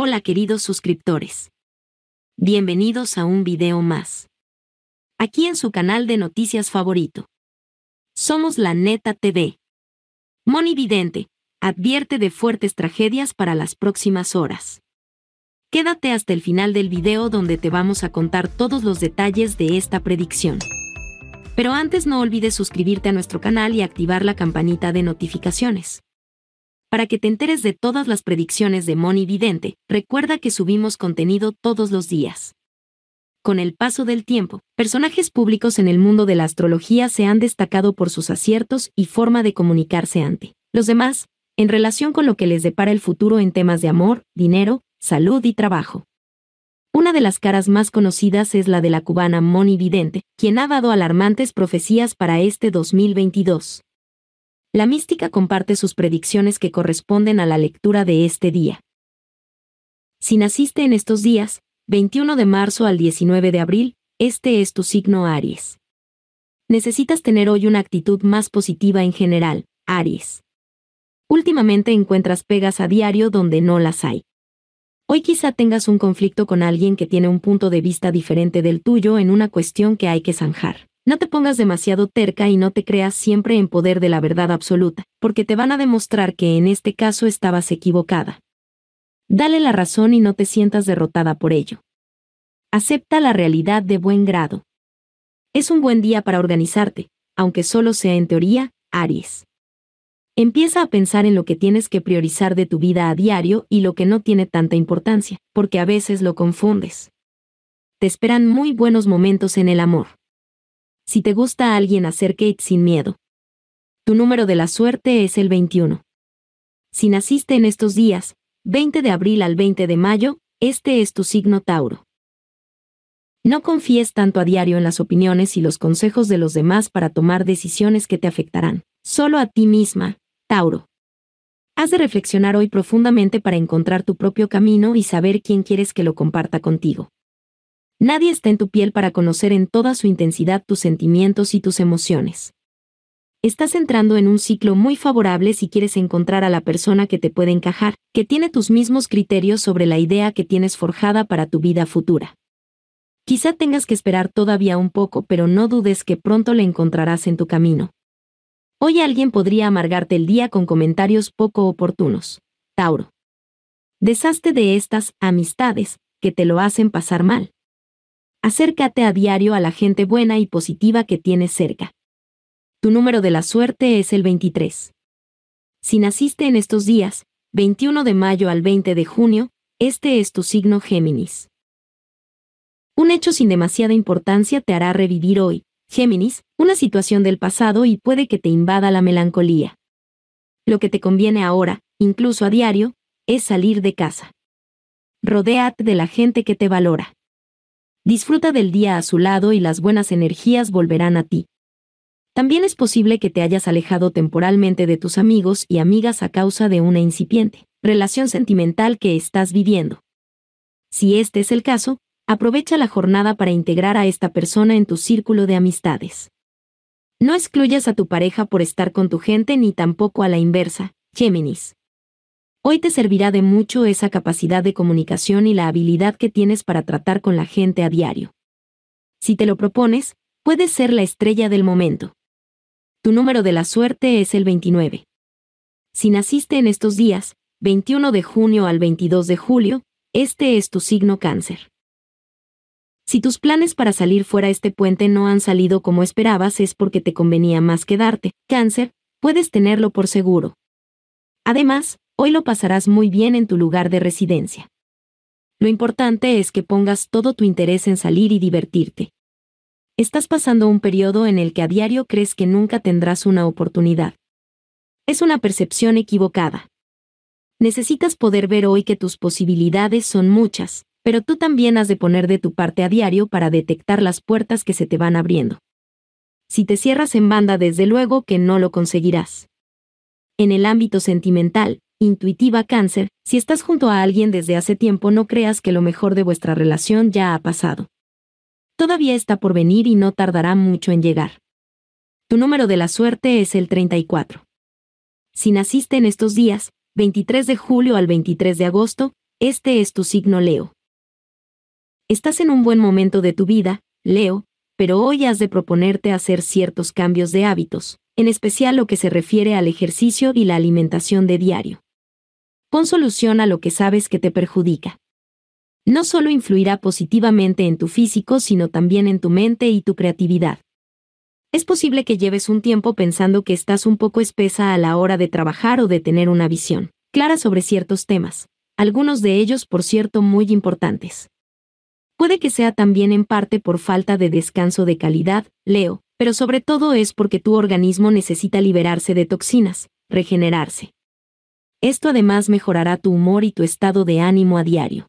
Hola queridos suscriptores. Bienvenidos a un video más. Aquí en su canal de noticias favorito. Somos la Neta TV. Moni Vidente, advierte de fuertes tragedias para las próximas horas. Quédate hasta el final del video donde te vamos a contar todos los detalles de esta predicción. Pero antes no olvides suscribirte a nuestro canal y activar la campanita de notificaciones. Para que te enteres de todas las predicciones de Moni Vidente, recuerda que subimos contenido todos los días. Con el paso del tiempo, personajes públicos en el mundo de la astrología se han destacado por sus aciertos y forma de comunicarse ante los demás, en relación con lo que les depara el futuro en temas de amor, dinero, salud y trabajo. Una de las caras más conocidas es la de la cubana Moni Vidente, quien ha dado alarmantes profecías para este 2022. La mística comparte sus predicciones que corresponden a la lectura de este día. Si naciste en estos días, 21 de marzo al 19 de abril, este es tu signo Aries. Necesitas tener hoy una actitud más positiva en general, Aries. Últimamente encuentras pegas a diario donde no las hay. Hoy quizá tengas un conflicto con alguien que tiene un punto de vista diferente del tuyo en una cuestión que hay que zanjar. No te pongas demasiado terca y no te creas siempre en poder de la verdad absoluta, porque te van a demostrar que en este caso estabas equivocada. Dale la razón y no te sientas derrotada por ello. Acepta la realidad de buen grado. Es un buen día para organizarte, aunque solo sea en teoría, Aries. Empieza a pensar en lo que tienes que priorizar de tu vida a diario y lo que no tiene tanta importancia, porque a veces lo confundes. Te esperan muy buenos momentos en el amor. Si te gusta a alguien hacer sin miedo. Tu número de la suerte es el 21. Si naciste en estos días, 20 de abril al 20 de mayo, este es tu signo Tauro. No confíes tanto a diario en las opiniones y los consejos de los demás para tomar decisiones que te afectarán. Solo a ti misma, Tauro. Has de reflexionar hoy profundamente para encontrar tu propio camino y saber quién quieres que lo comparta contigo. Nadie está en tu piel para conocer en toda su intensidad tus sentimientos y tus emociones. Estás entrando en un ciclo muy favorable si quieres encontrar a la persona que te puede encajar, que tiene tus mismos criterios sobre la idea que tienes forjada para tu vida futura. Quizá tengas que esperar todavía un poco, pero no dudes que pronto le encontrarás en tu camino. Hoy alguien podría amargarte el día con comentarios poco oportunos. Tauro. Deshazte de estas amistades, que te lo hacen pasar mal. Acércate a diario a la gente buena y positiva que tienes cerca. Tu número de la suerte es el 23. Si naciste en estos días, 21 de mayo al 20 de junio, este es tu signo Géminis. Un hecho sin demasiada importancia te hará revivir hoy, Géminis, una situación del pasado y puede que te invada la melancolía. Lo que te conviene ahora, incluso a diario, es salir de casa. Rodéate de la gente que te valora. Disfruta del día a su lado y las buenas energías volverán a ti. También es posible que te hayas alejado temporalmente de tus amigos y amigas a causa de una incipiente relación sentimental que estás viviendo. Si este es el caso, aprovecha la jornada para integrar a esta persona en tu círculo de amistades. No excluyas a tu pareja por estar con tu gente ni tampoco a la inversa, Géminis. Hoy te servirá de mucho esa capacidad de comunicación y la habilidad que tienes para tratar con la gente a diario. Si te lo propones, puedes ser la estrella del momento. Tu número de la suerte es el 29. Si naciste en estos días, 21 de junio al 22 de julio, este es tu signo cáncer. Si tus planes para salir fuera este puente no han salido como esperabas es porque te convenía más quedarte, cáncer, puedes tenerlo por seguro. Además, hoy lo pasarás muy bien en tu lugar de residencia. Lo importante es que pongas todo tu interés en salir y divertirte. Estás pasando un periodo en el que a diario crees que nunca tendrás una oportunidad. Es una percepción equivocada. Necesitas poder ver hoy que tus posibilidades son muchas, pero tú también has de poner de tu parte a diario para detectar las puertas que se te van abriendo. Si te cierras en banda, desde luego que no lo conseguirás. En el ámbito sentimental, Intuitiva Cáncer, si estás junto a alguien desde hace tiempo no creas que lo mejor de vuestra relación ya ha pasado. Todavía está por venir y no tardará mucho en llegar. Tu número de la suerte es el 34. Si naciste en estos días, 23 de julio al 23 de agosto, este es tu signo Leo. Estás en un buen momento de tu vida, Leo, pero hoy has de proponerte hacer ciertos cambios de hábitos, en especial lo que se refiere al ejercicio y la alimentación de diario. Pon solución a lo que sabes que te perjudica. No solo influirá positivamente en tu físico, sino también en tu mente y tu creatividad. Es posible que lleves un tiempo pensando que estás un poco espesa a la hora de trabajar o de tener una visión clara sobre ciertos temas, algunos de ellos por cierto muy importantes. Puede que sea también en parte por falta de descanso de calidad, Leo, pero sobre todo es porque tu organismo necesita liberarse de toxinas, regenerarse. Esto además mejorará tu humor y tu estado de ánimo a diario.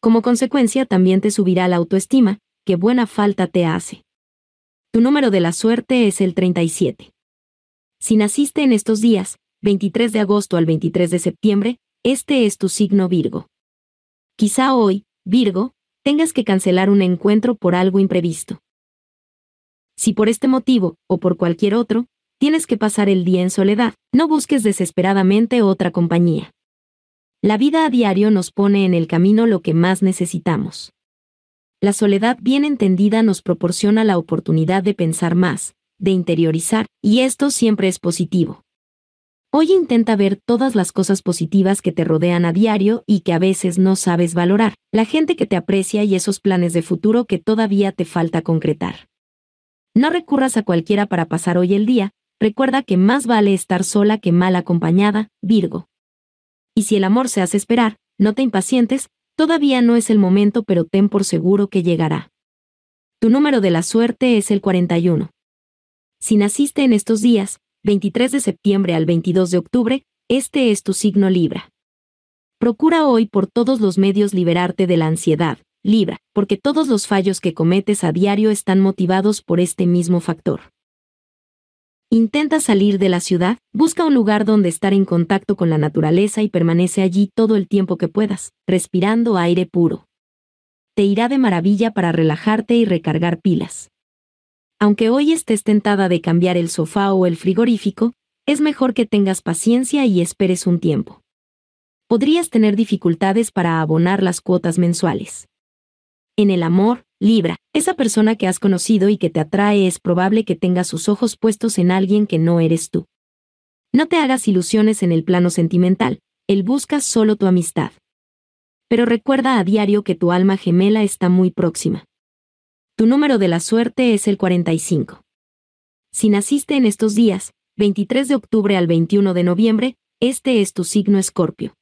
Como consecuencia también te subirá la autoestima, que buena falta te hace. Tu número de la suerte es el 37. Si naciste en estos días, 23 de agosto al 23 de septiembre, este es tu signo Virgo. Quizá hoy, Virgo, tengas que cancelar un encuentro por algo imprevisto. Si por este motivo, o por cualquier otro, tienes que pasar el día en soledad, no busques desesperadamente otra compañía. La vida a diario nos pone en el camino lo que más necesitamos. La soledad bien entendida nos proporciona la oportunidad de pensar más, de interiorizar, y esto siempre es positivo. Hoy intenta ver todas las cosas positivas que te rodean a diario y que a veces no sabes valorar, la gente que te aprecia y esos planes de futuro que todavía te falta concretar. No recurras a cualquiera para pasar hoy el día, Recuerda que más vale estar sola que mal acompañada, Virgo. Y si el amor se hace esperar, no te impacientes, todavía no es el momento pero ten por seguro que llegará. Tu número de la suerte es el 41. Si naciste en estos días, 23 de septiembre al 22 de octubre, este es tu signo Libra. Procura hoy por todos los medios liberarte de la ansiedad, Libra, porque todos los fallos que cometes a diario están motivados por este mismo factor. Intenta salir de la ciudad, busca un lugar donde estar en contacto con la naturaleza y permanece allí todo el tiempo que puedas, respirando aire puro. Te irá de maravilla para relajarte y recargar pilas. Aunque hoy estés tentada de cambiar el sofá o el frigorífico, es mejor que tengas paciencia y esperes un tiempo. Podrías tener dificultades para abonar las cuotas mensuales. En el amor, Libra, esa persona que has conocido y que te atrae es probable que tenga sus ojos puestos en alguien que no eres tú. No te hagas ilusiones en el plano sentimental, él busca solo tu amistad. Pero recuerda a diario que tu alma gemela está muy próxima. Tu número de la suerte es el 45. Si naciste en estos días, 23 de octubre al 21 de noviembre, este es tu signo escorpio.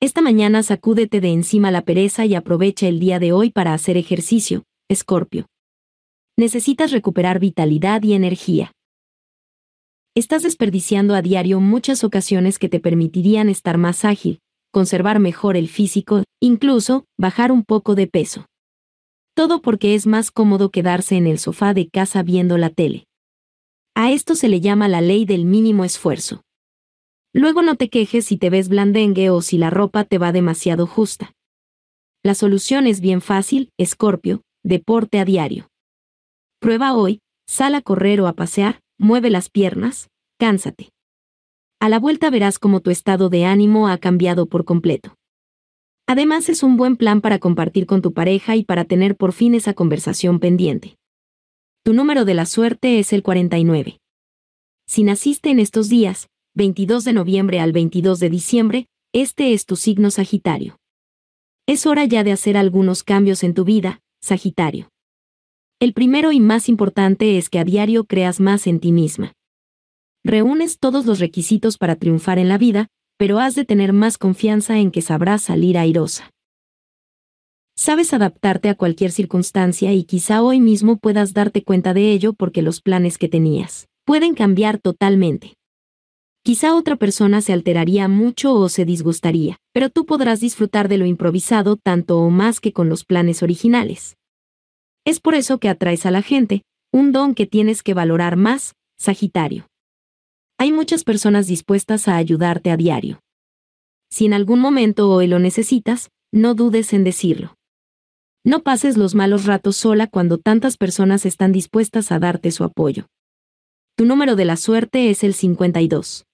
Esta mañana sacúdete de encima la pereza y aprovecha el día de hoy para hacer ejercicio, Escorpio. Necesitas recuperar vitalidad y energía. Estás desperdiciando a diario muchas ocasiones que te permitirían estar más ágil, conservar mejor el físico, incluso bajar un poco de peso. Todo porque es más cómodo quedarse en el sofá de casa viendo la tele. A esto se le llama la ley del mínimo esfuerzo. Luego no te quejes si te ves blandengue o si la ropa te va demasiado justa. La solución es bien fácil, Escorpio, deporte a diario. Prueba hoy, sal a correr o a pasear, mueve las piernas, cánsate. A la vuelta verás cómo tu estado de ánimo ha cambiado por completo. Además es un buen plan para compartir con tu pareja y para tener por fin esa conversación pendiente. Tu número de la suerte es el 49. Si naciste en estos días, 22 de noviembre al 22 de diciembre, este es tu signo Sagitario. Es hora ya de hacer algunos cambios en tu vida, Sagitario. El primero y más importante es que a diario creas más en ti misma. Reúnes todos los requisitos para triunfar en la vida, pero has de tener más confianza en que sabrás salir airosa. Sabes adaptarte a cualquier circunstancia y quizá hoy mismo puedas darte cuenta de ello porque los planes que tenías pueden cambiar totalmente. Quizá otra persona se alteraría mucho o se disgustaría, pero tú podrás disfrutar de lo improvisado tanto o más que con los planes originales. Es por eso que atraes a la gente, un don que tienes que valorar más, Sagitario. Hay muchas personas dispuestas a ayudarte a diario. Si en algún momento hoy lo necesitas, no dudes en decirlo. No pases los malos ratos sola cuando tantas personas están dispuestas a darte su apoyo. Tu número de la suerte es el 52.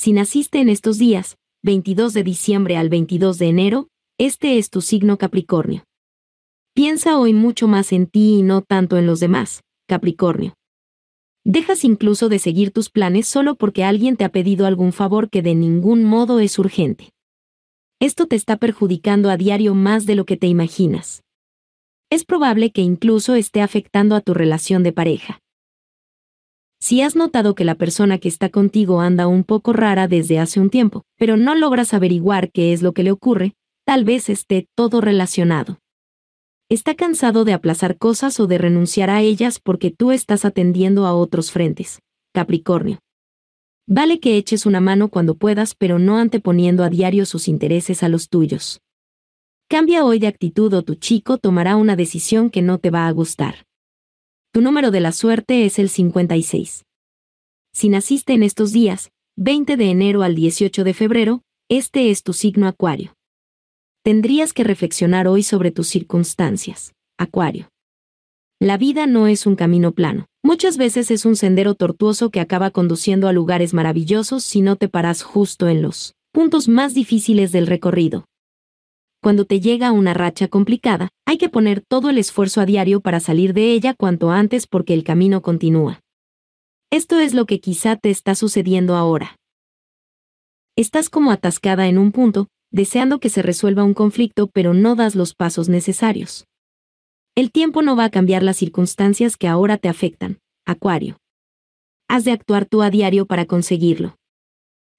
Si naciste en estos días, 22 de diciembre al 22 de enero, este es tu signo Capricornio. Piensa hoy mucho más en ti y no tanto en los demás, Capricornio. Dejas incluso de seguir tus planes solo porque alguien te ha pedido algún favor que de ningún modo es urgente. Esto te está perjudicando a diario más de lo que te imaginas. Es probable que incluso esté afectando a tu relación de pareja. Si has notado que la persona que está contigo anda un poco rara desde hace un tiempo, pero no logras averiguar qué es lo que le ocurre, tal vez esté todo relacionado. Está cansado de aplazar cosas o de renunciar a ellas porque tú estás atendiendo a otros frentes. Capricornio. Vale que eches una mano cuando puedas, pero no anteponiendo a diario sus intereses a los tuyos. Cambia hoy de actitud o tu chico tomará una decisión que no te va a gustar. Tu número de la suerte es el 56. Si naciste en estos días, 20 de enero al 18 de febrero, este es tu signo Acuario. Tendrías que reflexionar hoy sobre tus circunstancias, Acuario. La vida no es un camino plano. Muchas veces es un sendero tortuoso que acaba conduciendo a lugares maravillosos si no te paras justo en los puntos más difíciles del recorrido cuando te llega una racha complicada, hay que poner todo el esfuerzo a diario para salir de ella cuanto antes porque el camino continúa. Esto es lo que quizá te está sucediendo ahora. Estás como atascada en un punto, deseando que se resuelva un conflicto pero no das los pasos necesarios. El tiempo no va a cambiar las circunstancias que ahora te afectan, Acuario. Has de actuar tú a diario para conseguirlo.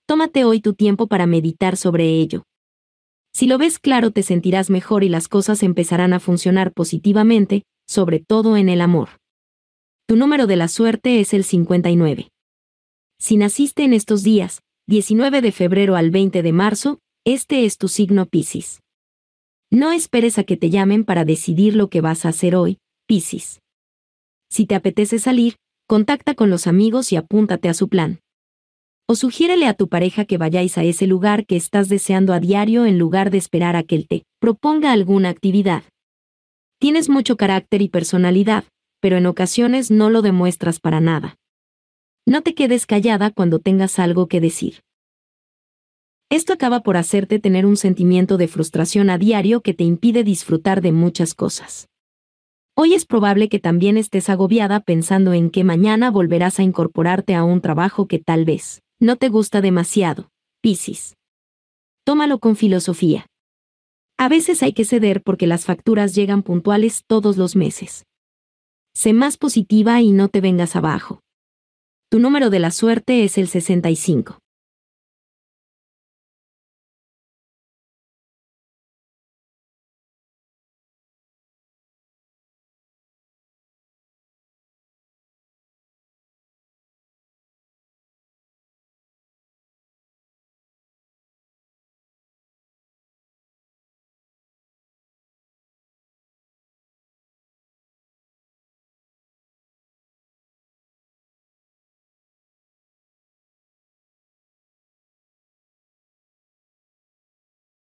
Tómate hoy tu tiempo para meditar sobre ello. Si lo ves claro te sentirás mejor y las cosas empezarán a funcionar positivamente, sobre todo en el amor. Tu número de la suerte es el 59. Si naciste en estos días, 19 de febrero al 20 de marzo, este es tu signo Piscis. No esperes a que te llamen para decidir lo que vas a hacer hoy, Piscis. Si te apetece salir, contacta con los amigos y apúntate a su plan. O sugiérele a tu pareja que vayáis a ese lugar que estás deseando a diario en lugar de esperar a que él te proponga alguna actividad. Tienes mucho carácter y personalidad, pero en ocasiones no lo demuestras para nada. No te quedes callada cuando tengas algo que decir. Esto acaba por hacerte tener un sentimiento de frustración a diario que te impide disfrutar de muchas cosas. Hoy es probable que también estés agobiada pensando en que mañana volverás a incorporarte a un trabajo que tal vez no te gusta demasiado, Piscis. Tómalo con filosofía. A veces hay que ceder porque las facturas llegan puntuales todos los meses. Sé más positiva y no te vengas abajo. Tu número de la suerte es el 65.